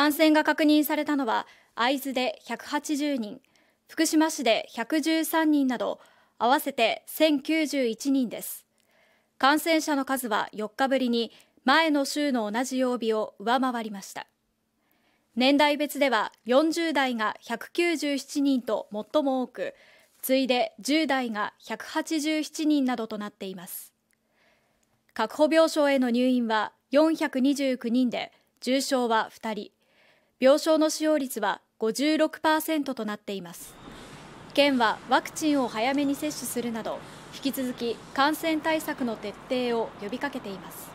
感染が確認されたのは会津で180人福島市で113人など合わせて1091人です感染者の数は4日ぶりに前の週の同じ曜日を上回りました年代別では40代が197人と最も多く次いで10代が187人などとなっています確保病床への入院は429人で重症は2人病床の使用率は56%となっています県はワクチンを早めに接種するなど引き続き感染対策の徹底を呼びかけています